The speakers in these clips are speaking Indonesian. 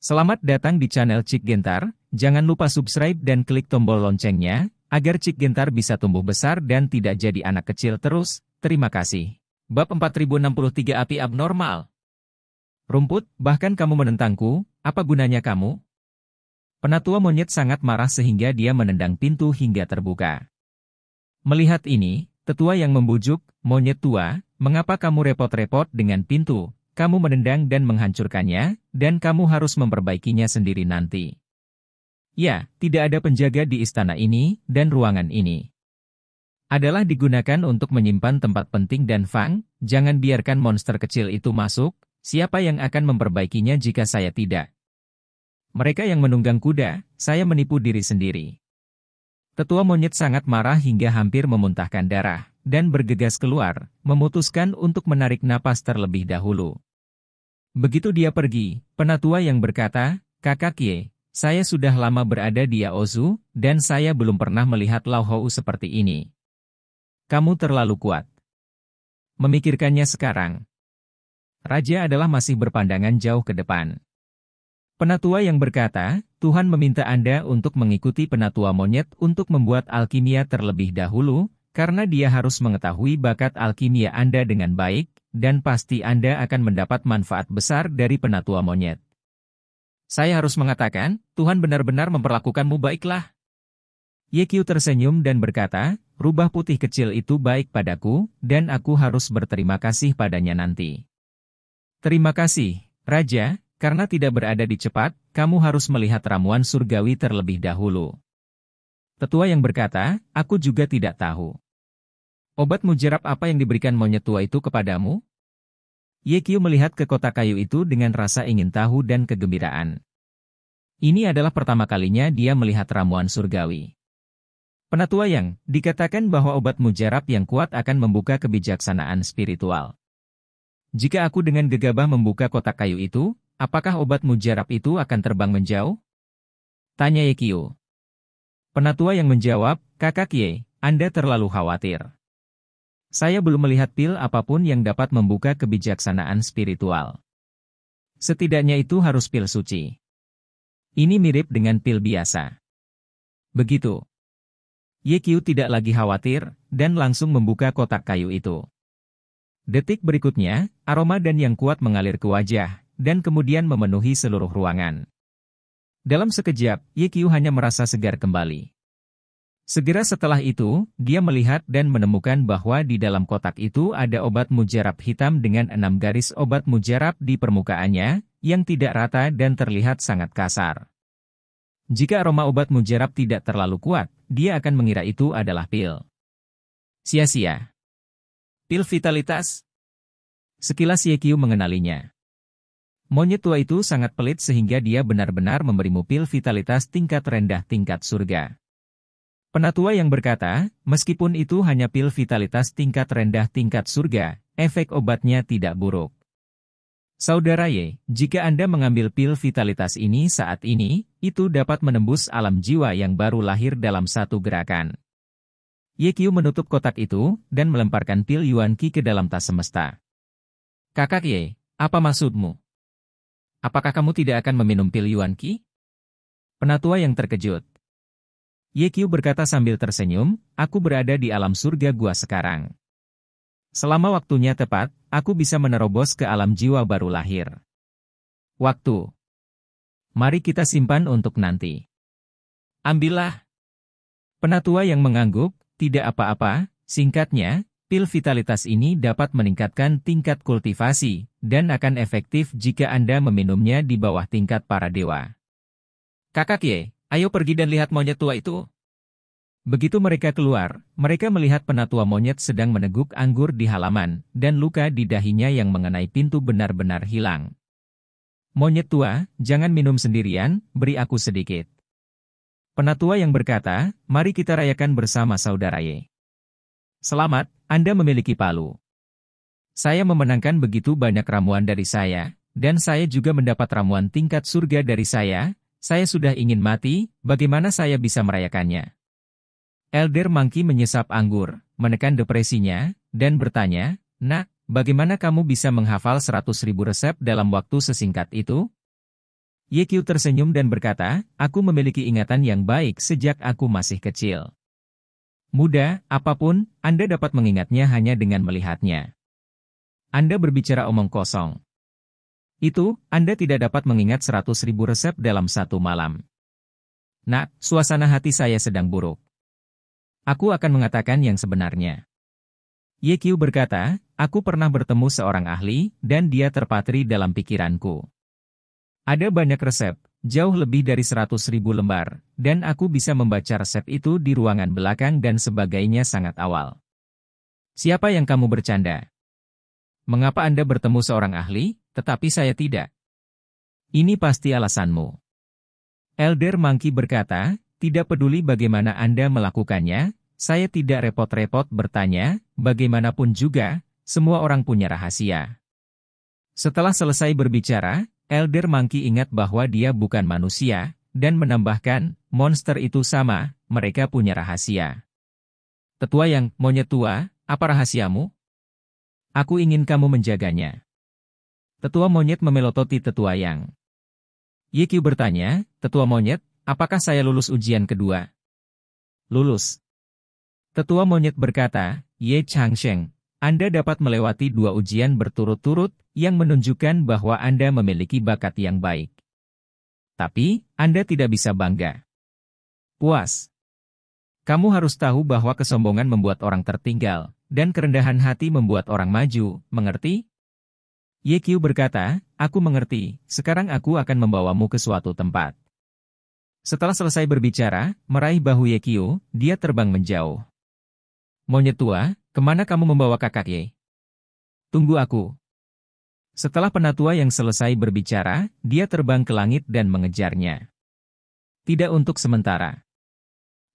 Selamat datang di channel Cik Gentar, jangan lupa subscribe dan klik tombol loncengnya, agar Cik Gentar bisa tumbuh besar dan tidak jadi anak kecil terus, terima kasih. Bab 4063 Api Abnormal Rumput, bahkan kamu menentangku, apa gunanya kamu? Penatua monyet sangat marah sehingga dia menendang pintu hingga terbuka. Melihat ini, tetua yang membujuk, monyet tua, mengapa kamu repot-repot dengan pintu, kamu menendang dan menghancurkannya, dan kamu harus memperbaikinya sendiri nanti. Ya, tidak ada penjaga di istana ini dan ruangan ini. Adalah digunakan untuk menyimpan tempat penting dan Fang, jangan biarkan monster kecil itu masuk, siapa yang akan memperbaikinya jika saya tidak? Mereka yang menunggang kuda, saya menipu diri sendiri. Tetua monyet sangat marah hingga hampir memuntahkan darah dan bergegas keluar, memutuskan untuk menarik napas terlebih dahulu. Begitu dia pergi, penatua yang berkata, Kakak Ye, saya sudah lama berada di Yaozu, dan saya belum pernah melihat Lao Hou seperti ini. Kamu terlalu kuat. Memikirkannya sekarang. Raja adalah masih berpandangan jauh ke depan. Penatua yang berkata, Tuhan meminta Anda untuk mengikuti penatua monyet untuk membuat alkimia terlebih dahulu, karena dia harus mengetahui bakat alkimia Anda dengan baik, dan pasti Anda akan mendapat manfaat besar dari penatua monyet. Saya harus mengatakan, Tuhan benar-benar memperlakukanmu baiklah. Yekyu tersenyum dan berkata, rubah putih kecil itu baik padaku, dan aku harus berterima kasih padanya nanti. Terima kasih, Raja, karena tidak berada di cepat, kamu harus melihat ramuan surgawi terlebih dahulu. Tetua yang berkata, aku juga tidak tahu. Obat mujarab apa yang diberikan monyet tua itu kepadamu? Yekyu melihat ke kota kayu itu dengan rasa ingin tahu dan kegembiraan. Ini adalah pertama kalinya dia melihat ramuan surgawi. Penatua yang dikatakan bahwa obat mujarab yang kuat akan membuka kebijaksanaan spiritual. Jika aku dengan gegabah membuka kotak kayu itu, apakah obat mujarab itu akan terbang menjauh? Tanya Yekio. Penatua yang menjawab, Kakak Ye, Anda terlalu khawatir. Saya belum melihat pil apapun yang dapat membuka kebijaksanaan spiritual. Setidaknya itu harus pil suci. Ini mirip dengan pil biasa. Begitu. Ye Yekyu tidak lagi khawatir, dan langsung membuka kotak kayu itu. Detik berikutnya, aroma dan yang kuat mengalir ke wajah, dan kemudian memenuhi seluruh ruangan. Dalam sekejap, Ye Qiu hanya merasa segar kembali. Segera setelah itu, dia melihat dan menemukan bahwa di dalam kotak itu ada obat mujarab hitam dengan enam garis obat mujarab di permukaannya, yang tidak rata dan terlihat sangat kasar. Jika aroma obat mujarab tidak terlalu kuat, dia akan mengira itu adalah pil. Sia-sia. Pil vitalitas? Sekilas Ye mengenalinya. Monyet tua itu sangat pelit sehingga dia benar-benar memberimu pil vitalitas tingkat rendah tingkat surga. Penatua yang berkata, meskipun itu hanya pil vitalitas tingkat rendah tingkat surga, efek obatnya tidak buruk. Saudara Ye, jika Anda mengambil pil vitalitas ini saat ini, itu dapat menembus alam jiwa yang baru lahir dalam satu gerakan. Ye Qiu menutup kotak itu, dan melemparkan pil Yuan Qi ke dalam tas semesta. Kakak Ye, apa maksudmu? Apakah kamu tidak akan meminum pil Yuan Qi? Penatua yang terkejut. Ye Qiu berkata sambil tersenyum, aku berada di alam surga gua sekarang. Selama waktunya tepat, aku bisa menerobos ke alam jiwa baru lahir. Waktu. Mari kita simpan untuk nanti. Ambillah. Penatua yang mengangguk, tidak apa-apa, singkatnya, Pil vitalitas ini dapat meningkatkan tingkat kultivasi, dan akan efektif jika Anda meminumnya di bawah tingkat para dewa. Kakak Ye, ayo pergi dan lihat monyet tua itu. Begitu mereka keluar, mereka melihat penatua monyet sedang meneguk anggur di halaman, dan luka di dahinya yang mengenai pintu benar-benar hilang. Monyet tua, jangan minum sendirian, beri aku sedikit. Penatua yang berkata, mari kita rayakan bersama saudara Ye. Selamat, anda memiliki palu. Saya memenangkan begitu banyak ramuan dari saya, dan saya juga mendapat ramuan tingkat surga dari saya, saya sudah ingin mati, bagaimana saya bisa merayakannya? Elder Monkey menyesap anggur, menekan depresinya, dan bertanya, Nak, bagaimana kamu bisa menghafal seratus ribu resep dalam waktu sesingkat itu? Yekyu tersenyum dan berkata, Aku memiliki ingatan yang baik sejak aku masih kecil. Muda, apapun, Anda dapat mengingatnya hanya dengan melihatnya. Anda berbicara omong kosong. Itu, Anda tidak dapat mengingat 100 ribu resep dalam satu malam. Nak, suasana hati saya sedang buruk. Aku akan mengatakan yang sebenarnya. YQ berkata, aku pernah bertemu seorang ahli, dan dia terpatri dalam pikiranku. Ada banyak resep, jauh lebih dari 100 ribu lembar, dan aku bisa membaca resep itu di ruangan belakang dan sebagainya sangat awal. Siapa yang kamu bercanda? Mengapa Anda bertemu seorang ahli, tetapi saya tidak? Ini pasti alasanmu. Elder Monkey berkata, tidak peduli bagaimana Anda melakukannya, saya tidak repot-repot bertanya, bagaimanapun juga, semua orang punya rahasia. Setelah selesai berbicara, Elder Monkey ingat bahwa dia bukan manusia, dan menambahkan, monster itu sama, mereka punya rahasia. Tetua yang, monyet tua, apa rahasiamu? Aku ingin kamu menjaganya. Tetua monyet memelototi tetua yang. Yiki bertanya, tetua monyet, apakah saya lulus ujian kedua? Lulus. Tetua monyet berkata, Ye Changsheng, anda dapat melewati dua ujian berturut-turut yang menunjukkan bahwa Anda memiliki bakat yang baik. Tapi, Anda tidak bisa bangga. Puas. Kamu harus tahu bahwa kesombongan membuat orang tertinggal, dan kerendahan hati membuat orang maju, mengerti? YQ berkata, aku mengerti, sekarang aku akan membawamu ke suatu tempat. Setelah selesai berbicara, meraih bahu Yekio, dia terbang menjauh. Monyet tua, Kemana kamu membawa kakak Ye? Tunggu aku. Setelah penatua yang selesai berbicara, dia terbang ke langit dan mengejarnya. Tidak untuk sementara.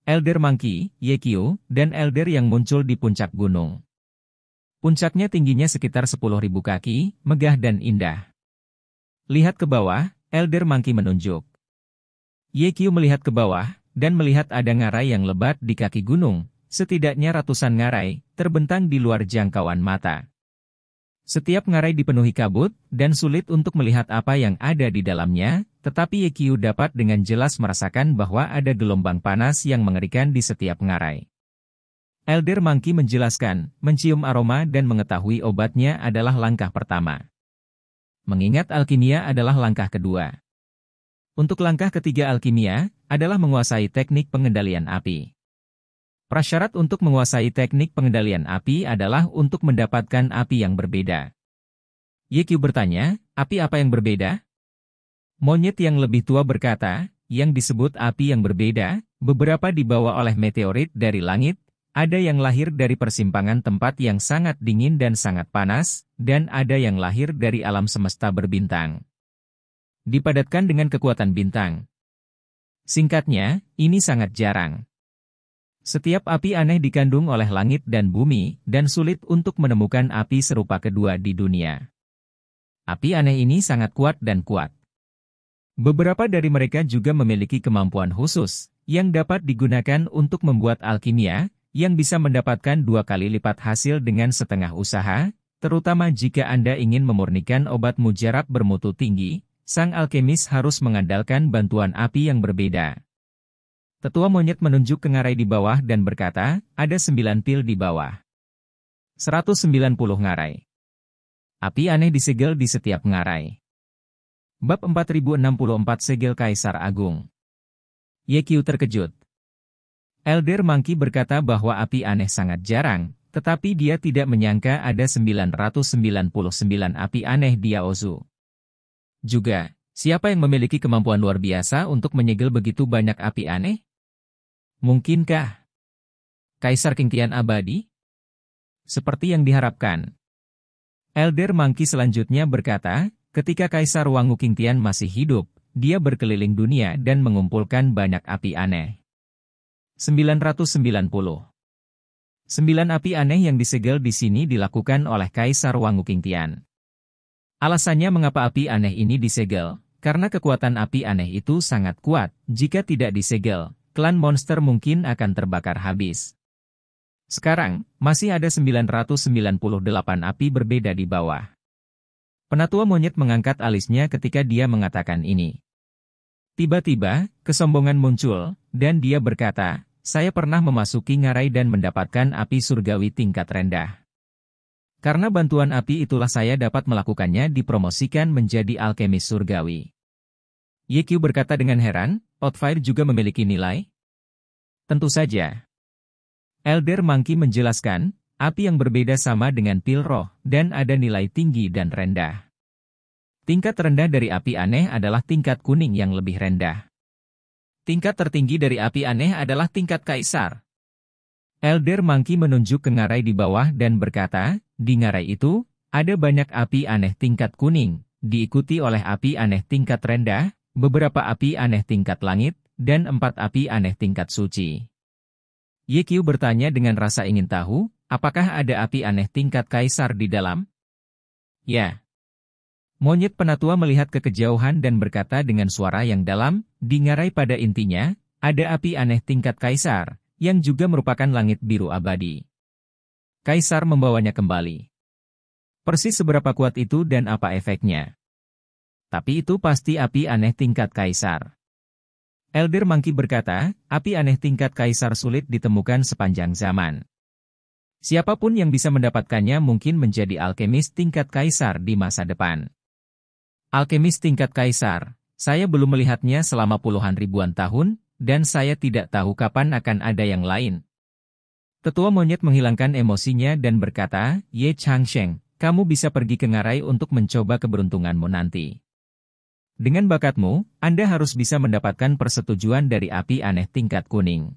Elder Monkey, Yekio, dan Elder yang muncul di puncak gunung. Puncaknya tingginya sekitar 10.000 kaki, megah dan indah. Lihat ke bawah, Elder Monkey menunjuk. Yekio melihat ke bawah, dan melihat ada ngarai yang lebat di kaki gunung, Setidaknya ratusan ngarai terbentang di luar jangkauan mata. Setiap ngarai dipenuhi kabut, dan sulit untuk melihat apa yang ada di dalamnya, tetapi Yekyu dapat dengan jelas merasakan bahwa ada gelombang panas yang mengerikan di setiap ngarai. Elder Monkey menjelaskan, mencium aroma dan mengetahui obatnya adalah langkah pertama. Mengingat alkimia adalah langkah kedua. Untuk langkah ketiga alkimia, adalah menguasai teknik pengendalian api. Prasyarat untuk menguasai teknik pengendalian api adalah untuk mendapatkan api yang berbeda. YQ bertanya, api apa yang berbeda? Monyet yang lebih tua berkata, yang disebut api yang berbeda, beberapa dibawa oleh meteorit dari langit, ada yang lahir dari persimpangan tempat yang sangat dingin dan sangat panas, dan ada yang lahir dari alam semesta berbintang. Dipadatkan dengan kekuatan bintang. Singkatnya, ini sangat jarang. Setiap api aneh dikandung oleh langit dan bumi, dan sulit untuk menemukan api serupa kedua di dunia. Api aneh ini sangat kuat dan kuat. Beberapa dari mereka juga memiliki kemampuan khusus, yang dapat digunakan untuk membuat alkimia, yang bisa mendapatkan dua kali lipat hasil dengan setengah usaha, terutama jika Anda ingin memurnikan obat mujarab bermutu tinggi, sang alkemis harus mengandalkan bantuan api yang berbeda. Tetua monyet menunjuk ke ngarai di bawah dan berkata, ada sembilan pil di bawah. 190 ngarai. Api aneh disegel di setiap ngarai. Bab 4064 Segel Kaisar Agung Yekyu terkejut. Elder Mangki berkata bahwa api aneh sangat jarang, tetapi dia tidak menyangka ada 999 api aneh di Yaozu. Juga, siapa yang memiliki kemampuan luar biasa untuk menyegel begitu banyak api aneh? Mungkinkah Kaisar Tian abadi? Seperti yang diharapkan. Elder Mangki selanjutnya berkata, ketika Kaisar Wangu Tian masih hidup, dia berkeliling dunia dan mengumpulkan banyak api aneh. 990 Sembilan api aneh yang disegel di sini dilakukan oleh Kaisar Wangu Kingtian. Alasannya mengapa api aneh ini disegel, karena kekuatan api aneh itu sangat kuat, jika tidak disegel, klan monster mungkin akan terbakar habis. Sekarang, masih ada 998 api berbeda di bawah. Penatua monyet mengangkat alisnya ketika dia mengatakan ini. Tiba-tiba, kesombongan muncul, dan dia berkata, saya pernah memasuki ngarai dan mendapatkan api surgawi tingkat rendah. Karena bantuan api itulah saya dapat melakukannya dipromosikan menjadi alkemis surgawi. Yekyu berkata dengan heran, Outfire juga memiliki nilai? Tentu saja. Elder Monkey menjelaskan, api yang berbeda sama dengan pil roh, dan ada nilai tinggi dan rendah. Tingkat rendah dari api aneh adalah tingkat kuning yang lebih rendah. Tingkat tertinggi dari api aneh adalah tingkat kaisar. Elder Monkey menunjuk ke ngarai di bawah dan berkata, di ngarai itu, ada banyak api aneh tingkat kuning, diikuti oleh api aneh tingkat rendah, beberapa api aneh tingkat langit, dan empat api aneh tingkat suci. Yekyu bertanya dengan rasa ingin tahu, apakah ada api aneh tingkat kaisar di dalam? Ya. Monyet penatua melihat ke kejauhan dan berkata dengan suara yang dalam, dingarai pada intinya, ada api aneh tingkat kaisar, yang juga merupakan langit biru abadi. Kaisar membawanya kembali. Persis seberapa kuat itu dan apa efeknya. Tapi itu pasti api aneh tingkat kaisar. Elder Monkey berkata, api aneh tingkat kaisar sulit ditemukan sepanjang zaman. Siapapun yang bisa mendapatkannya mungkin menjadi alkemis tingkat kaisar di masa depan. Alkemis tingkat kaisar, saya belum melihatnya selama puluhan ribuan tahun, dan saya tidak tahu kapan akan ada yang lain. Tetua monyet menghilangkan emosinya dan berkata, Ye Changsheng, kamu bisa pergi ke ngarai untuk mencoba keberuntunganmu nanti. Dengan bakatmu, Anda harus bisa mendapatkan persetujuan dari api aneh tingkat kuning.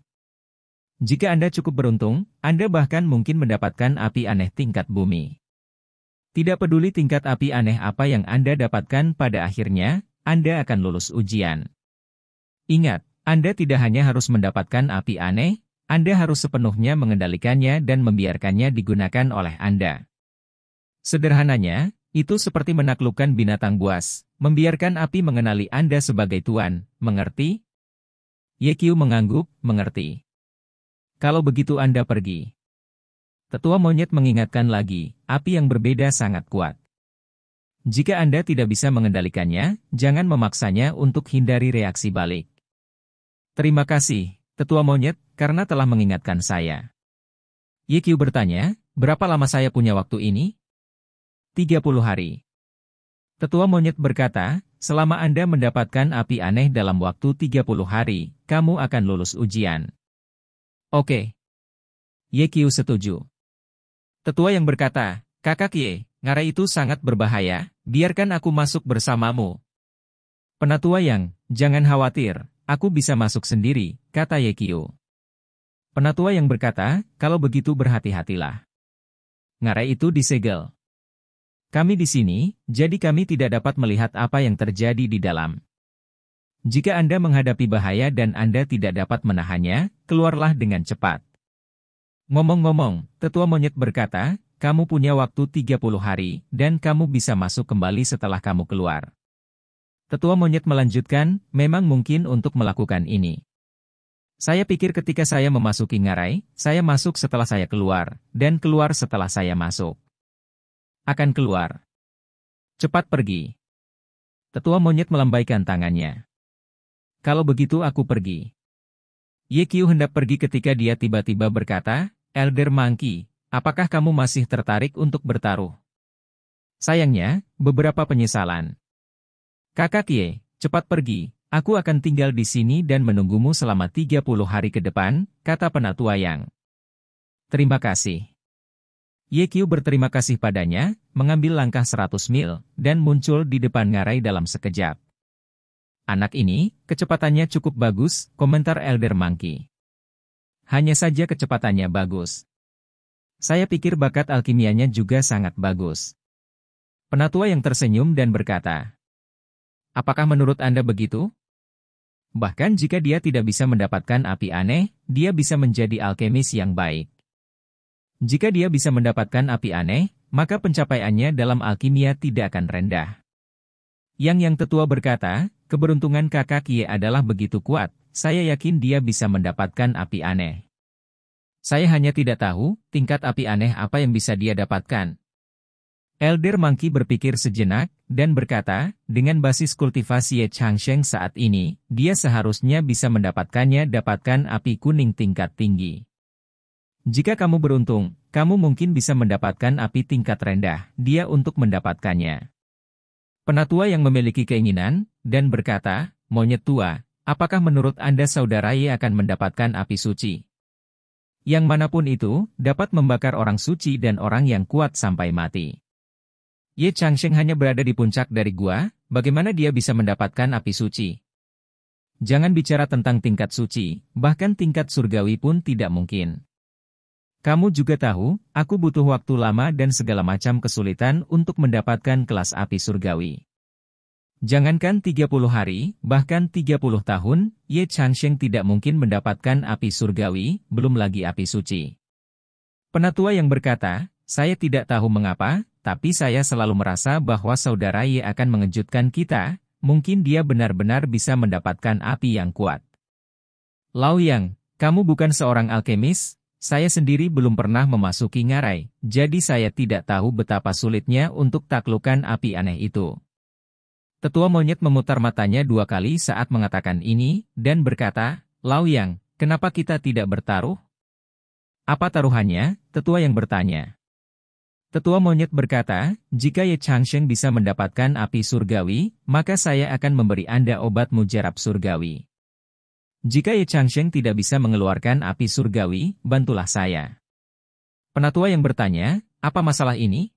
Jika Anda cukup beruntung, Anda bahkan mungkin mendapatkan api aneh tingkat bumi. Tidak peduli tingkat api aneh apa yang Anda dapatkan pada akhirnya, Anda akan lulus ujian. Ingat, Anda tidak hanya harus mendapatkan api aneh, Anda harus sepenuhnya mengendalikannya dan membiarkannya digunakan oleh Anda. Sederhananya, itu seperti menaklukkan binatang buas, membiarkan api mengenali Anda sebagai tuan, mengerti? Yekyu mengangguk, mengerti. Kalau begitu Anda pergi. Tetua monyet mengingatkan lagi, api yang berbeda sangat kuat. Jika Anda tidak bisa mengendalikannya, jangan memaksanya untuk hindari reaksi balik. Terima kasih, tetua monyet, karena telah mengingatkan saya. Yekyu bertanya, berapa lama saya punya waktu ini? 30 hari. Tetua monyet berkata, selama Anda mendapatkan api aneh dalam waktu 30 hari, kamu akan lulus ujian. Oke. Ye setuju. Tetua yang berkata, kakak Ye, ngarai itu sangat berbahaya, biarkan aku masuk bersamamu. Penatua yang, jangan khawatir, aku bisa masuk sendiri, kata Yekio. Penatua yang berkata, kalau begitu berhati-hatilah. Ngarai itu disegel. Kami di sini, jadi kami tidak dapat melihat apa yang terjadi di dalam. Jika Anda menghadapi bahaya dan Anda tidak dapat menahannya, keluarlah dengan cepat. Ngomong-ngomong, tetua monyet berkata, kamu punya waktu 30 hari, dan kamu bisa masuk kembali setelah kamu keluar. Tetua monyet melanjutkan, memang mungkin untuk melakukan ini. Saya pikir ketika saya memasuki ngarai, saya masuk setelah saya keluar, dan keluar setelah saya masuk. Akan keluar. Cepat pergi. Tetua monyet melambaikan tangannya. Kalau begitu aku pergi. Ye Yekyu hendak pergi ketika dia tiba-tiba berkata, Elder Monkey, apakah kamu masih tertarik untuk bertaruh? Sayangnya, beberapa penyesalan. Kakak Ye, cepat pergi, aku akan tinggal di sini dan menunggumu selama 30 hari ke depan, kata penatua yang. Terima kasih. Qiu berterima kasih padanya, mengambil langkah 100 mil, dan muncul di depan ngarai dalam sekejap. Anak ini, kecepatannya cukup bagus, komentar Elder Monkey. Hanya saja kecepatannya bagus. Saya pikir bakat alkimianya juga sangat bagus. Penatua yang tersenyum dan berkata, Apakah menurut Anda begitu? Bahkan jika dia tidak bisa mendapatkan api aneh, dia bisa menjadi alkemis yang baik. Jika dia bisa mendapatkan api aneh, maka pencapaiannya dalam alkimia tidak akan rendah. Yang Yang Tetua berkata, keberuntungan kakak Ye adalah begitu kuat, saya yakin dia bisa mendapatkan api aneh. Saya hanya tidak tahu, tingkat api aneh apa yang bisa dia dapatkan. Elder Monkey berpikir sejenak, dan berkata, dengan basis kultivasi Ye Changsheng saat ini, dia seharusnya bisa mendapatkannya dapatkan api kuning tingkat tinggi. Jika kamu beruntung, kamu mungkin bisa mendapatkan api tingkat rendah, dia untuk mendapatkannya. Penatua yang memiliki keinginan, dan berkata, monyet tua, apakah menurut Anda saudara Y akan mendapatkan api suci? Yang manapun itu, dapat membakar orang suci dan orang yang kuat sampai mati. Ye Changsheng hanya berada di puncak dari gua, bagaimana dia bisa mendapatkan api suci? Jangan bicara tentang tingkat suci, bahkan tingkat surgawi pun tidak mungkin. Kamu juga tahu, aku butuh waktu lama dan segala macam kesulitan untuk mendapatkan kelas api surgawi. Jangankan 30 hari, bahkan 30 tahun, Ye Changsheng tidak mungkin mendapatkan api surgawi, belum lagi api suci. Penatua yang berkata, saya tidak tahu mengapa, tapi saya selalu merasa bahwa saudara Ye akan mengejutkan kita, mungkin dia benar-benar bisa mendapatkan api yang kuat. Lao Yang, kamu bukan seorang alkemis, saya sendiri belum pernah memasuki ngarai, jadi saya tidak tahu betapa sulitnya untuk taklukan api aneh itu. Tetua monyet memutar matanya dua kali saat mengatakan ini, dan berkata, Lau yang, kenapa kita tidak bertaruh? Apa taruhannya? Tetua yang bertanya. Tetua monyet berkata, jika Ye Changsheng bisa mendapatkan api surgawi, maka saya akan memberi Anda obat mujarab surgawi. Jika Ye Changsheng tidak bisa mengeluarkan api surgawi, bantulah saya. Penatua yang bertanya, apa masalah ini?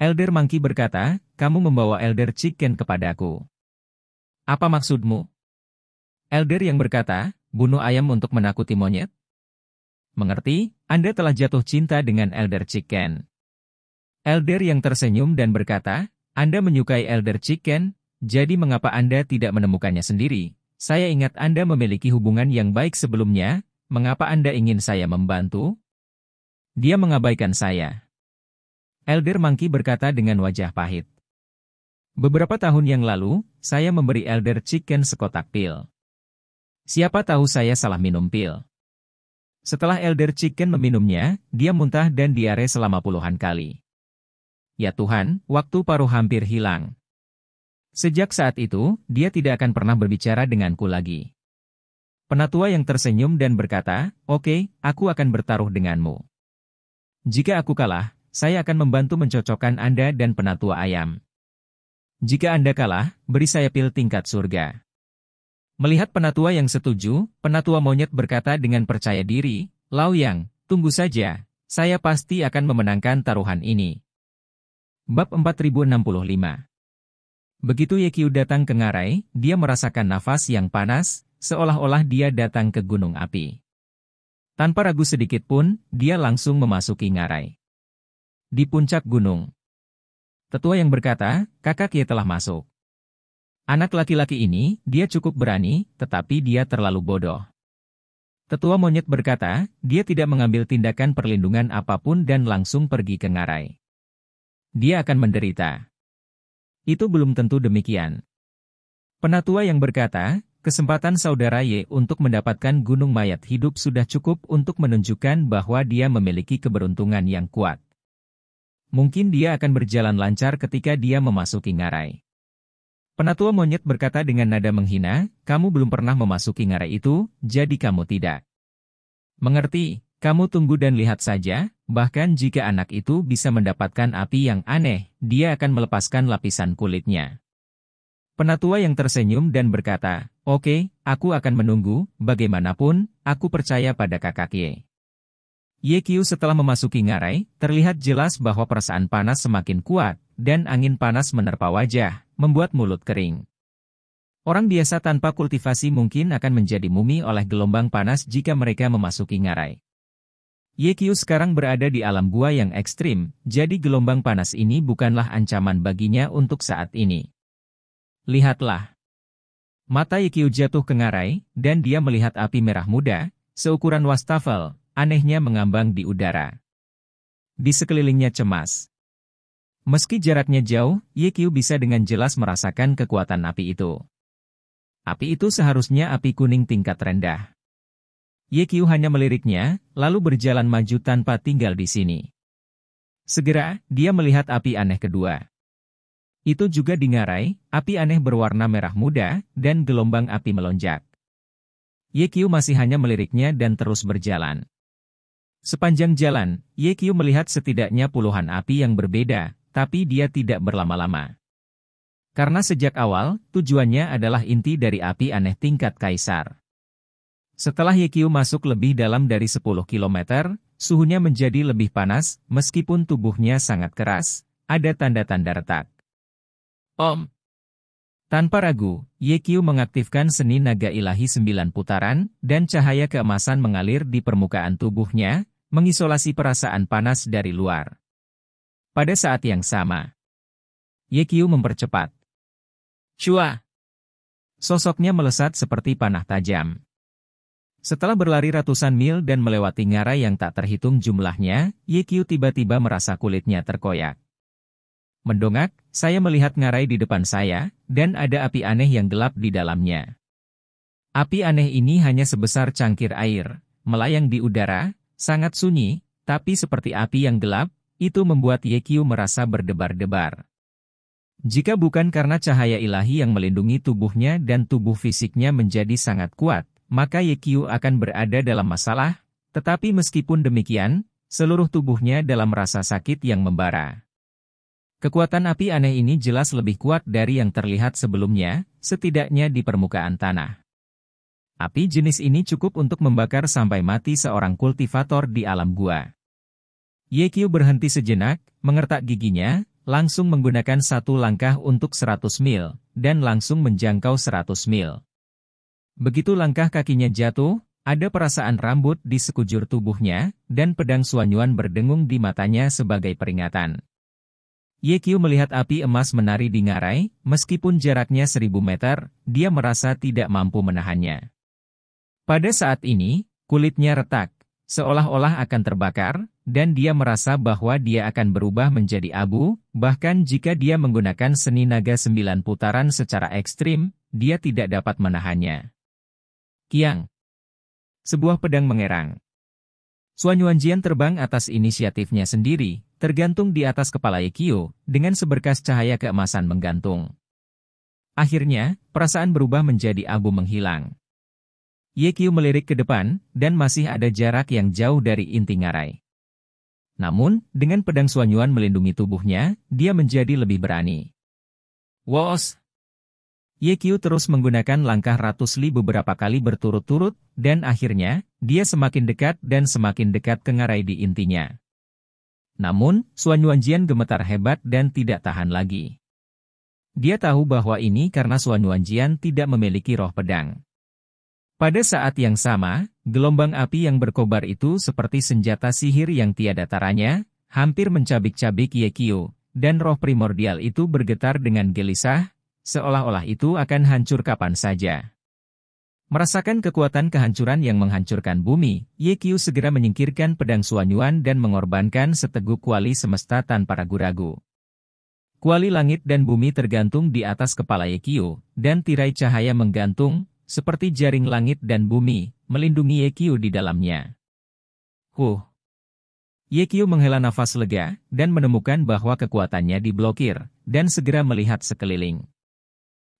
Elder Monkey berkata, kamu membawa Elder Chicken kepadaku. Apa maksudmu? Elder yang berkata, bunuh ayam untuk menakuti monyet? Mengerti, Anda telah jatuh cinta dengan Elder Chicken. Elder yang tersenyum dan berkata, Anda menyukai Elder Chicken, jadi mengapa Anda tidak menemukannya sendiri? Saya ingat Anda memiliki hubungan yang baik sebelumnya, mengapa Anda ingin saya membantu? Dia mengabaikan saya. Elder Monkey berkata dengan wajah pahit. Beberapa tahun yang lalu, saya memberi Elder Chicken sekotak pil. Siapa tahu saya salah minum pil. Setelah Elder Chicken meminumnya, dia muntah dan diare selama puluhan kali. Ya Tuhan, waktu paruh hampir hilang. Sejak saat itu, dia tidak akan pernah berbicara denganku lagi. Penatua yang tersenyum dan berkata, Oke, okay, aku akan bertaruh denganmu. Jika aku kalah, saya akan membantu mencocokkan Anda dan penatua ayam. Jika Anda kalah, beri saya pil tingkat surga. Melihat penatua yang setuju, penatua monyet berkata dengan percaya diri, Lau Yang, tunggu saja, saya pasti akan memenangkan taruhan ini. Bab 4065 Begitu Yekiu datang ke Ngarai, dia merasakan nafas yang panas, seolah-olah dia datang ke gunung api. Tanpa ragu sedikit pun, dia langsung memasuki Ngarai. Di puncak gunung. Tetua yang berkata, kakak Ye telah masuk. Anak laki-laki ini, dia cukup berani, tetapi dia terlalu bodoh. Tetua monyet berkata, dia tidak mengambil tindakan perlindungan apapun dan langsung pergi ke Ngarai. Dia akan menderita itu belum tentu demikian. Penatua yang berkata, kesempatan saudara Y untuk mendapatkan gunung mayat hidup sudah cukup untuk menunjukkan bahwa dia memiliki keberuntungan yang kuat. Mungkin dia akan berjalan lancar ketika dia memasuki ngarai. Penatua monyet berkata dengan nada menghina, kamu belum pernah memasuki ngarai itu, jadi kamu tidak. Mengerti? Kamu tunggu dan lihat saja, bahkan jika anak itu bisa mendapatkan api yang aneh, dia akan melepaskan lapisan kulitnya. Penatua yang tersenyum dan berkata, Oke, okay, aku akan menunggu, bagaimanapun, aku percaya pada kakak Ye. Ye Kyu setelah memasuki ngarai, terlihat jelas bahwa perasaan panas semakin kuat, dan angin panas menerpa wajah, membuat mulut kering. Orang biasa tanpa kultivasi mungkin akan menjadi mumi oleh gelombang panas jika mereka memasuki ngarai. Yekyu sekarang berada di alam gua yang ekstrim, jadi gelombang panas ini bukanlah ancaman baginya untuk saat ini. Lihatlah. Mata Yekyu jatuh ke ngarai, dan dia melihat api merah muda, seukuran wastafel, anehnya mengambang di udara. Di sekelilingnya cemas. Meski jaraknya jauh, Yekyu bisa dengan jelas merasakan kekuatan api itu. Api itu seharusnya api kuning tingkat rendah. Ye Qiu hanya meliriknya, lalu berjalan maju tanpa tinggal di sini. Segera, dia melihat api aneh kedua. Itu juga dingarai, api aneh berwarna merah muda, dan gelombang api melonjak. Ye Qiu masih hanya meliriknya dan terus berjalan. Sepanjang jalan, Ye Qiu melihat setidaknya puluhan api yang berbeda, tapi dia tidak berlama-lama. Karena sejak awal, tujuannya adalah inti dari api aneh tingkat kaisar. Setelah Yekiu masuk lebih dalam dari 10 km, suhunya menjadi lebih panas, meskipun tubuhnya sangat keras, ada tanda-tanda retak. Om! Tanpa ragu, Yekiu mengaktifkan seni naga ilahi sembilan putaran, dan cahaya keemasan mengalir di permukaan tubuhnya, mengisolasi perasaan panas dari luar. Pada saat yang sama, Yekiu mempercepat. Cua! Sosoknya melesat seperti panah tajam. Setelah berlari ratusan mil dan melewati ngarai yang tak terhitung jumlahnya, Yikyu tiba-tiba merasa kulitnya terkoyak. Mendongak, saya melihat ngarai di depan saya, dan ada api aneh yang gelap di dalamnya. Api aneh ini hanya sebesar cangkir air, melayang di udara, sangat sunyi, tapi seperti api yang gelap, itu membuat Yekyu merasa berdebar-debar. Jika bukan karena cahaya ilahi yang melindungi tubuhnya dan tubuh fisiknya menjadi sangat kuat, maka Yekyu akan berada dalam masalah, tetapi meskipun demikian, seluruh tubuhnya dalam rasa sakit yang membara. Kekuatan api aneh ini jelas lebih kuat dari yang terlihat sebelumnya, setidaknya di permukaan tanah. Api jenis ini cukup untuk membakar sampai mati seorang kultivator di alam gua. Yekyu berhenti sejenak, mengertak giginya, langsung menggunakan satu langkah untuk 100 mil, dan langsung menjangkau 100 mil. Begitu langkah kakinya jatuh, ada perasaan rambut di sekujur tubuhnya, dan pedang Suanyuan berdengung di matanya sebagai peringatan. Ye Qiu melihat api emas menari di ngarai, meskipun jaraknya seribu meter, dia merasa tidak mampu menahannya. Pada saat ini, kulitnya retak, seolah-olah akan terbakar, dan dia merasa bahwa dia akan berubah menjadi abu, bahkan jika dia menggunakan seni naga sembilan putaran secara ekstrim, dia tidak dapat menahannya. Qiang. Sebuah pedang mengerang. Xuan Yuanjian terbang atas inisiatifnya sendiri, tergantung di atas kepala Yekio, dengan seberkas cahaya keemasan menggantung. Akhirnya, perasaan berubah menjadi abu menghilang. Yekio melirik ke depan, dan masih ada jarak yang jauh dari inti ngarai. Namun, dengan pedang Suanyuan melindungi tubuhnya, dia menjadi lebih berani. Wos. Ye terus menggunakan langkah ratus li beberapa kali berturut-turut, dan akhirnya, dia semakin dekat dan semakin dekat ke ngarai di intinya. Namun, Suan Jian gemetar hebat dan tidak tahan lagi. Dia tahu bahwa ini karena Suan Jian tidak memiliki roh pedang. Pada saat yang sama, gelombang api yang berkobar itu seperti senjata sihir yang tiada taranya, hampir mencabik-cabik Ye dan roh primordial itu bergetar dengan gelisah, Seolah-olah itu akan hancur kapan saja. Merasakan kekuatan kehancuran yang menghancurkan bumi, Ye Qiu segera menyingkirkan pedang Suanyuan dan mengorbankan seteguk kuali semesta tanpa ragu-ragu. Kuali langit dan bumi tergantung di atas kepala Ye Qiu, dan tirai cahaya menggantung, seperti jaring langit dan bumi, melindungi Ye Qiu di dalamnya. Huh! Ye Qiu menghela nafas lega, dan menemukan bahwa kekuatannya diblokir, dan segera melihat sekeliling.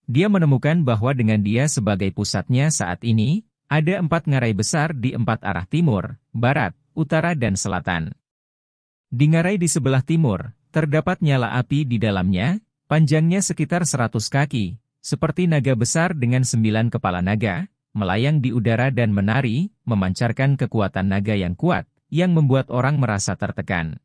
Dia menemukan bahwa dengan dia sebagai pusatnya saat ini, ada empat ngarai besar di empat arah timur, barat, utara dan selatan. Di ngarai di sebelah timur, terdapat nyala api di dalamnya, panjangnya sekitar 100 kaki, seperti naga besar dengan sembilan kepala naga, melayang di udara dan menari, memancarkan kekuatan naga yang kuat, yang membuat orang merasa tertekan.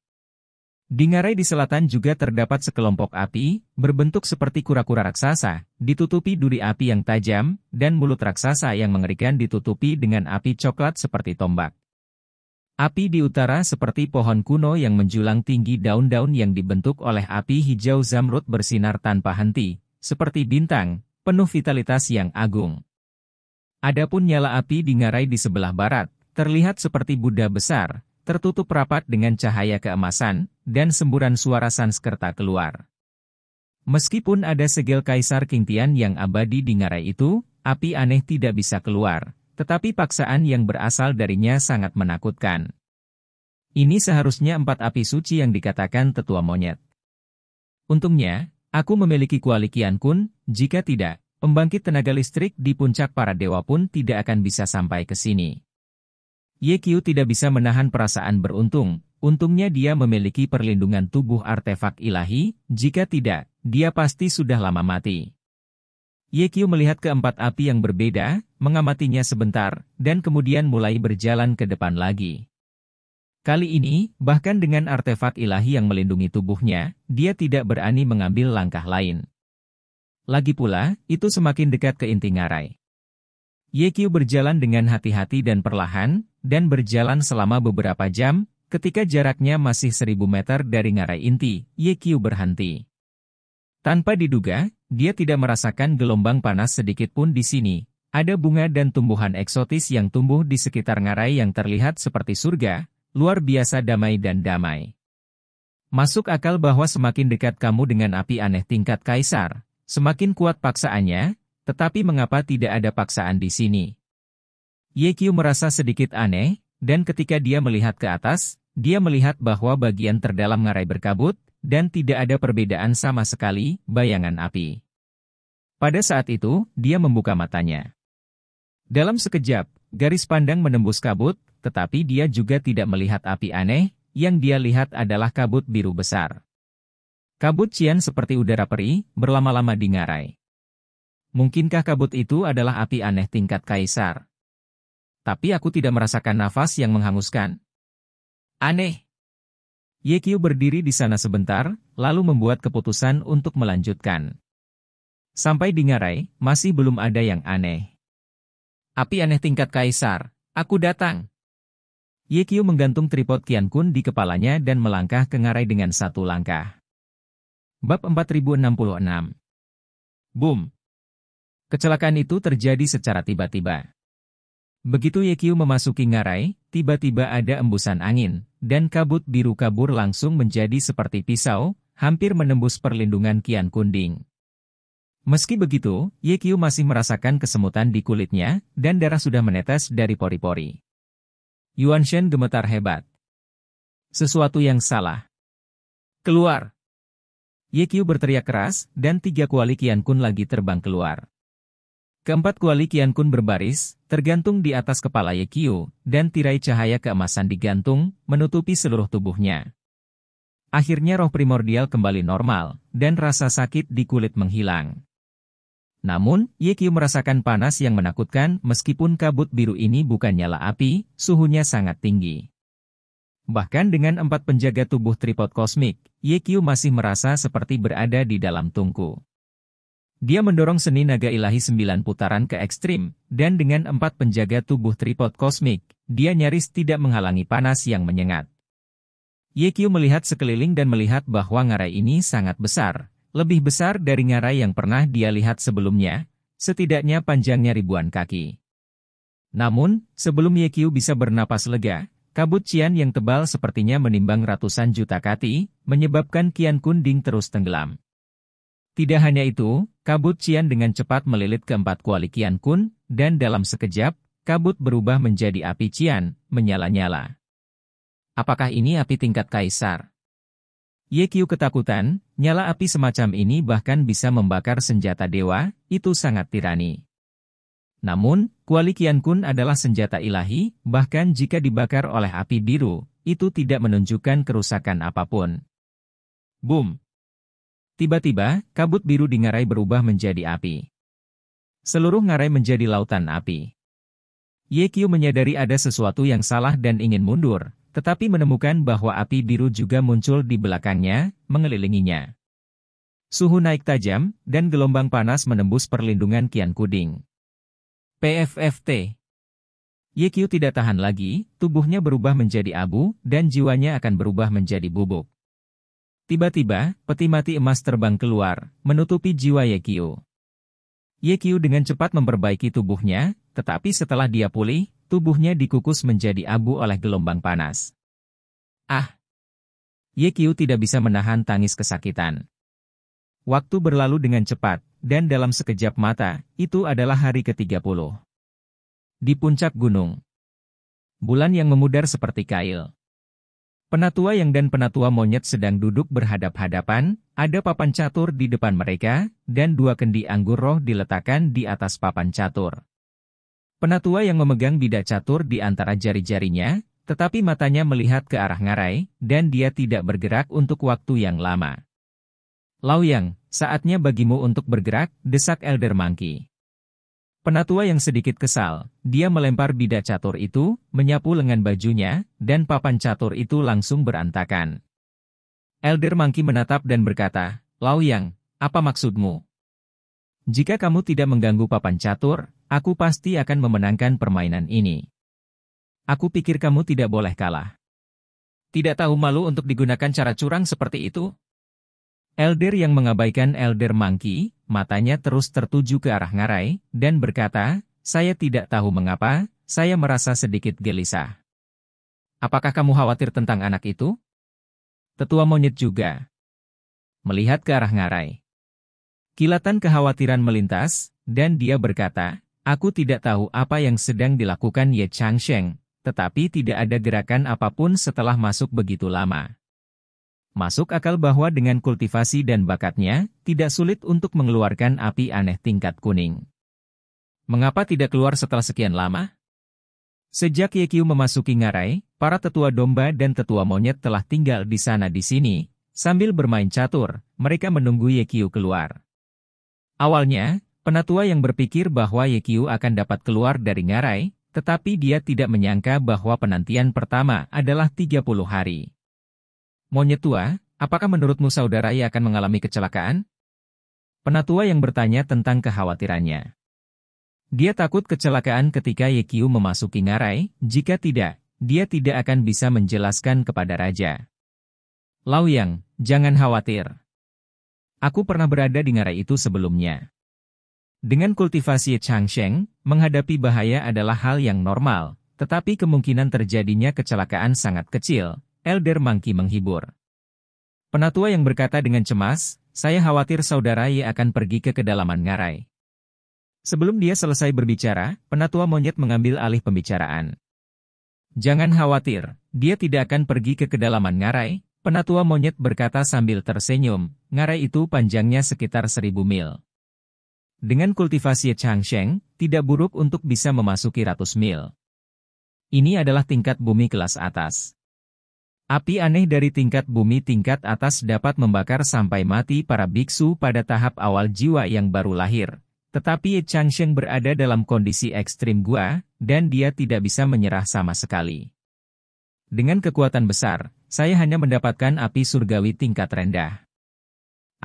Di ngarai di selatan juga terdapat sekelompok api, berbentuk seperti kura-kura raksasa, ditutupi duri api yang tajam, dan mulut raksasa yang mengerikan ditutupi dengan api coklat seperti tombak. Api di utara seperti pohon kuno yang menjulang tinggi daun-daun yang dibentuk oleh api hijau zamrud bersinar tanpa henti, seperti bintang, penuh vitalitas yang agung. Adapun nyala api di ngarai di sebelah barat, terlihat seperti Buddha besar, tertutup rapat dengan cahaya keemasan, dan semburan suara Sanskerta keluar. Meskipun ada segel Kaisar Kintian yang abadi di ngarai itu, api aneh tidak bisa keluar, tetapi paksaan yang berasal darinya sangat menakutkan. Ini seharusnya empat api suci yang dikatakan tetua monyet. Untungnya, aku memiliki kualikian kun, jika tidak, pembangkit tenaga listrik di puncak para dewa pun tidak akan bisa sampai ke sini. Ye Qiu tidak bisa menahan perasaan beruntung, Untungnya dia memiliki perlindungan tubuh artefak ilahi, jika tidak, dia pasti sudah lama mati. Yekyu melihat keempat api yang berbeda, mengamatinya sebentar, dan kemudian mulai berjalan ke depan lagi. Kali ini, bahkan dengan artefak ilahi yang melindungi tubuhnya, dia tidak berani mengambil langkah lain. Lagi pula, itu semakin dekat ke inti ngarai. Yekyu berjalan dengan hati-hati dan perlahan, dan berjalan selama beberapa jam, Ketika jaraknya masih 1000 meter dari ngarai inti, Ye Qiu berhenti. Tanpa diduga, dia tidak merasakan gelombang panas sedikit pun di sini. Ada bunga dan tumbuhan eksotis yang tumbuh di sekitar ngarai yang terlihat seperti surga, luar biasa damai dan damai. Masuk akal bahwa semakin dekat kamu dengan api aneh tingkat kaisar, semakin kuat paksaannya, tetapi mengapa tidak ada paksaan di sini? Ye Qiu merasa sedikit aneh, dan ketika dia melihat ke atas, dia melihat bahwa bagian terdalam ngarai berkabut, dan tidak ada perbedaan sama sekali bayangan api. Pada saat itu, dia membuka matanya. Dalam sekejap, garis pandang menembus kabut, tetapi dia juga tidak melihat api aneh, yang dia lihat adalah kabut biru besar. Kabut cian seperti udara peri, berlama-lama di ngarai. Mungkinkah kabut itu adalah api aneh tingkat kaisar? tapi aku tidak merasakan nafas yang menghanguskan. Aneh. Yekyu berdiri di sana sebentar, lalu membuat keputusan untuk melanjutkan. Sampai di Ngarai, masih belum ada yang aneh. Api aneh tingkat kaisar, aku datang. Yekyu menggantung tripod Kian Kun di kepalanya dan melangkah ke Ngarai dengan satu langkah. Bab 4066 Boom! Kecelakaan itu terjadi secara tiba-tiba. Begitu Yekyu memasuki ngarai, tiba-tiba ada embusan angin, dan kabut biru kabur langsung menjadi seperti pisau, hampir menembus perlindungan Kian Kunding. Meski begitu, Yekyu masih merasakan kesemutan di kulitnya, dan darah sudah menetes dari pori-pori. Yuan Shen gemetar hebat. Sesuatu yang salah. Keluar! Yekyu berteriak keras, dan tiga kuali Kian Kun lagi terbang keluar. Keempat kuali kun berbaris, tergantung di atas kepala Ye Yekio, dan tirai cahaya keemasan digantung, menutupi seluruh tubuhnya. Akhirnya roh primordial kembali normal, dan rasa sakit di kulit menghilang. Namun, Ye Yekio merasakan panas yang menakutkan meskipun kabut biru ini bukan nyala api, suhunya sangat tinggi. Bahkan dengan empat penjaga tubuh tripod kosmik, Ye Yekio masih merasa seperti berada di dalam tungku. Dia mendorong seni naga ilahi sembilan putaran ke ekstrim, dan dengan empat penjaga tubuh tripod kosmik, dia nyaris tidak menghalangi panas yang menyengat. Yekyu melihat sekeliling dan melihat bahwa ngarai ini sangat besar, lebih besar dari ngarai yang pernah dia lihat sebelumnya, setidaknya panjangnya ribuan kaki. Namun, sebelum Yekyu bisa bernapas lega, kabut cian yang tebal sepertinya menimbang ratusan juta kati, menyebabkan Kian Kunding terus tenggelam. Tidak hanya itu, kabut Cian dengan cepat melilit keempat kuali Kian Kun, dan dalam sekejap, kabut berubah menjadi api Cian, menyala-nyala. Apakah ini api tingkat kaisar? Ye Qiu ketakutan, nyala api semacam ini bahkan bisa membakar senjata dewa, itu sangat tirani. Namun, kuali Kian Kun adalah senjata ilahi, bahkan jika dibakar oleh api biru, itu tidak menunjukkan kerusakan apapun. Boom! Tiba-tiba, kabut biru di ngarai berubah menjadi api. Seluruh ngarai menjadi lautan api. Yekyu menyadari ada sesuatu yang salah dan ingin mundur, tetapi menemukan bahwa api biru juga muncul di belakangnya, mengelilinginya. Suhu naik tajam, dan gelombang panas menembus perlindungan Kian Kuding. PFFT Yekyu tidak tahan lagi, tubuhnya berubah menjadi abu, dan jiwanya akan berubah menjadi bubuk. Tiba-tiba, peti mati emas terbang keluar, menutupi jiwa Yekio. Yekio dengan cepat memperbaiki tubuhnya, tetapi setelah dia pulih, tubuhnya dikukus menjadi abu oleh gelombang panas. Ah! Yekio tidak bisa menahan tangis kesakitan. Waktu berlalu dengan cepat, dan dalam sekejap mata, itu adalah hari ke-30. Di puncak gunung. Bulan yang memudar seperti kail. Penatua yang dan penatua monyet sedang duduk berhadap-hadapan, ada papan catur di depan mereka, dan dua kendi anggur roh diletakkan di atas papan catur. Penatua yang memegang bidak catur di antara jari-jarinya, tetapi matanya melihat ke arah ngarai, dan dia tidak bergerak untuk waktu yang lama. yang, saatnya bagimu untuk bergerak, desak Elder Monkey. Penatua yang sedikit kesal, dia melempar bidak catur itu, menyapu lengan bajunya, dan papan catur itu langsung berantakan. Elder Mangki menatap dan berkata, Lau Yang, apa maksudmu? Jika kamu tidak mengganggu papan catur, aku pasti akan memenangkan permainan ini. Aku pikir kamu tidak boleh kalah. Tidak tahu malu untuk digunakan cara curang seperti itu? Elder yang mengabaikan Elder Monkey, matanya terus tertuju ke arah ngarai, dan berkata, saya tidak tahu mengapa, saya merasa sedikit gelisah. Apakah kamu khawatir tentang anak itu? Tetua monyet juga. Melihat ke arah ngarai. Kilatan kekhawatiran melintas, dan dia berkata, Aku tidak tahu apa yang sedang dilakukan Ye Changsheng, tetapi tidak ada gerakan apapun setelah masuk begitu lama. Masuk akal bahwa dengan kultivasi dan bakatnya, tidak sulit untuk mengeluarkan api aneh tingkat kuning. Mengapa tidak keluar setelah sekian lama? Sejak Yekyu memasuki ngarai, para tetua domba dan tetua monyet telah tinggal di sana di sini. Sambil bermain catur, mereka menunggu Yekyu keluar. Awalnya, penatua yang berpikir bahwa Yekyu akan dapat keluar dari ngarai, tetapi dia tidak menyangka bahwa penantian pertama adalah 30 hari. Monyet tua, apakah menurutmu saudara ia akan mengalami kecelakaan? Penatua yang bertanya tentang kekhawatirannya. Dia takut kecelakaan ketika Yekiu memasuki ngarai, jika tidak, dia tidak akan bisa menjelaskan kepada raja. Lau Yang, jangan khawatir. Aku pernah berada di ngarai itu sebelumnya. Dengan kultivasi Changsheng, menghadapi bahaya adalah hal yang normal, tetapi kemungkinan terjadinya kecelakaan sangat kecil, Elder Mangki menghibur. Penatua yang berkata dengan cemas, saya khawatir saudara Ye akan pergi ke kedalaman ngarai. Sebelum dia selesai berbicara, penatua monyet mengambil alih pembicaraan. Jangan khawatir, dia tidak akan pergi ke kedalaman ngarai, penatua monyet berkata sambil tersenyum, ngarai itu panjangnya sekitar seribu mil. Dengan kultivasi Changsheng, tidak buruk untuk bisa memasuki ratus mil. Ini adalah tingkat bumi kelas atas. Api aneh dari tingkat bumi tingkat atas dapat membakar sampai mati para biksu pada tahap awal jiwa yang baru lahir. Tetapi Ye Changsheng berada dalam kondisi ekstrim gua, dan dia tidak bisa menyerah sama sekali. Dengan kekuatan besar, saya hanya mendapatkan api surgawi tingkat rendah.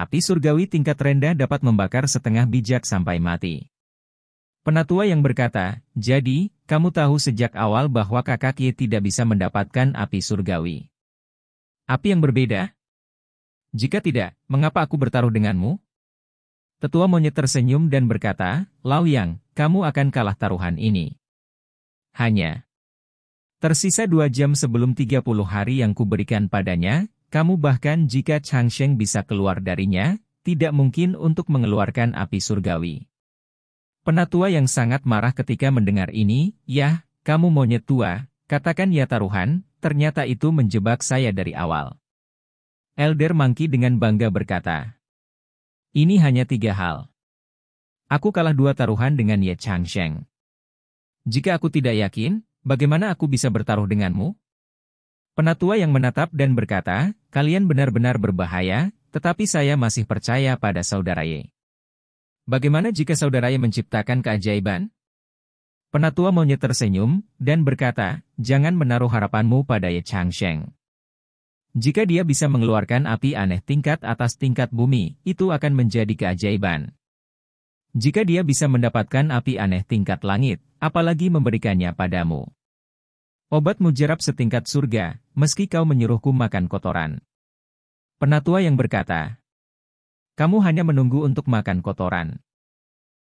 Api surgawi tingkat rendah dapat membakar setengah bijak sampai mati. Penatua yang berkata, jadi, kamu tahu sejak awal bahwa kakak Ye tidak bisa mendapatkan api surgawi. Api yang berbeda? Jika tidak, mengapa aku bertaruh denganmu? Tetua monyet tersenyum dan berkata, Lao Yang, kamu akan kalah taruhan ini. Hanya. Tersisa dua jam sebelum 30 hari yang kuberikan padanya, kamu bahkan jika Chang Sheng bisa keluar darinya, tidak mungkin untuk mengeluarkan api surgawi. Penatua yang sangat marah ketika mendengar ini, Yah, kamu monyet tua, katakan ya taruhan, Ternyata itu menjebak saya dari awal. Elder Monkey dengan bangga berkata. Ini hanya tiga hal. Aku kalah dua taruhan dengan Ye Changsheng. Jika aku tidak yakin, bagaimana aku bisa bertaruh denganmu? Penatua yang menatap dan berkata, kalian benar-benar berbahaya, tetapi saya masih percaya pada saudara Ye. Bagaimana jika saudara Ye menciptakan keajaiban? Penatua monyet tersenyum dan berkata, jangan menaruh harapanmu pada Ye Sheng. Jika dia bisa mengeluarkan api aneh tingkat atas tingkat bumi, itu akan menjadi keajaiban. Jika dia bisa mendapatkan api aneh tingkat langit, apalagi memberikannya padamu. Obat mujarab setingkat surga, meski kau menyuruhku makan kotoran. Penatua yang berkata, kamu hanya menunggu untuk makan kotoran.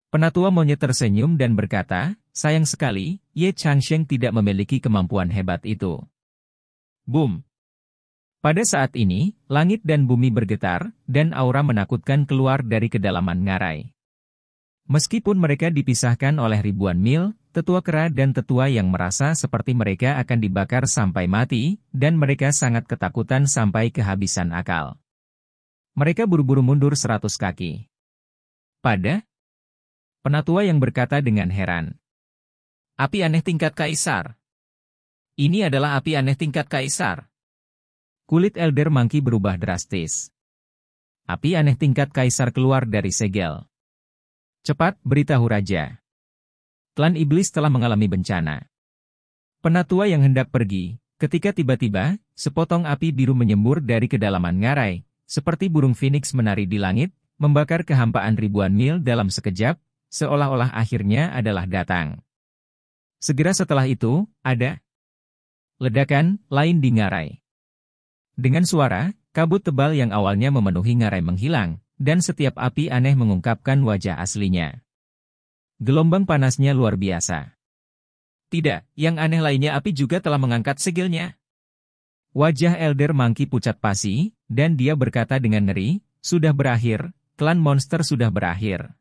Penatua monyet tersenyum dan berkata, sayang sekali, Ye Changsheng tidak memiliki kemampuan hebat itu. Boom! Pada saat ini, langit dan bumi bergetar, dan aura menakutkan keluar dari kedalaman ngarai. Meskipun mereka dipisahkan oleh ribuan mil, tetua kera dan tetua yang merasa seperti mereka akan dibakar sampai mati, dan mereka sangat ketakutan sampai kehabisan akal. Mereka buru-buru mundur seratus kaki. Pada Penatua yang berkata dengan heran. Api aneh tingkat kaisar. Ini adalah api aneh tingkat kaisar. Kulit elder monkey berubah drastis. Api aneh tingkat kaisar keluar dari segel. Cepat, beritahu raja. Klan iblis telah mengalami bencana. Penatua yang hendak pergi, ketika tiba-tiba, sepotong api biru menyembur dari kedalaman ngarai, seperti burung phoenix menari di langit, membakar kehampaan ribuan mil dalam sekejap, seolah-olah akhirnya adalah datang. Segera setelah itu, ada ledakan lain di ngarai. Dengan suara, kabut tebal yang awalnya memenuhi ngarai menghilang, dan setiap api aneh mengungkapkan wajah aslinya. Gelombang panasnya luar biasa. Tidak, yang aneh lainnya api juga telah mengangkat segelnya. Wajah Elder Mangki pucat pasi, dan dia berkata dengan ngeri, sudah berakhir, klan monster sudah berakhir.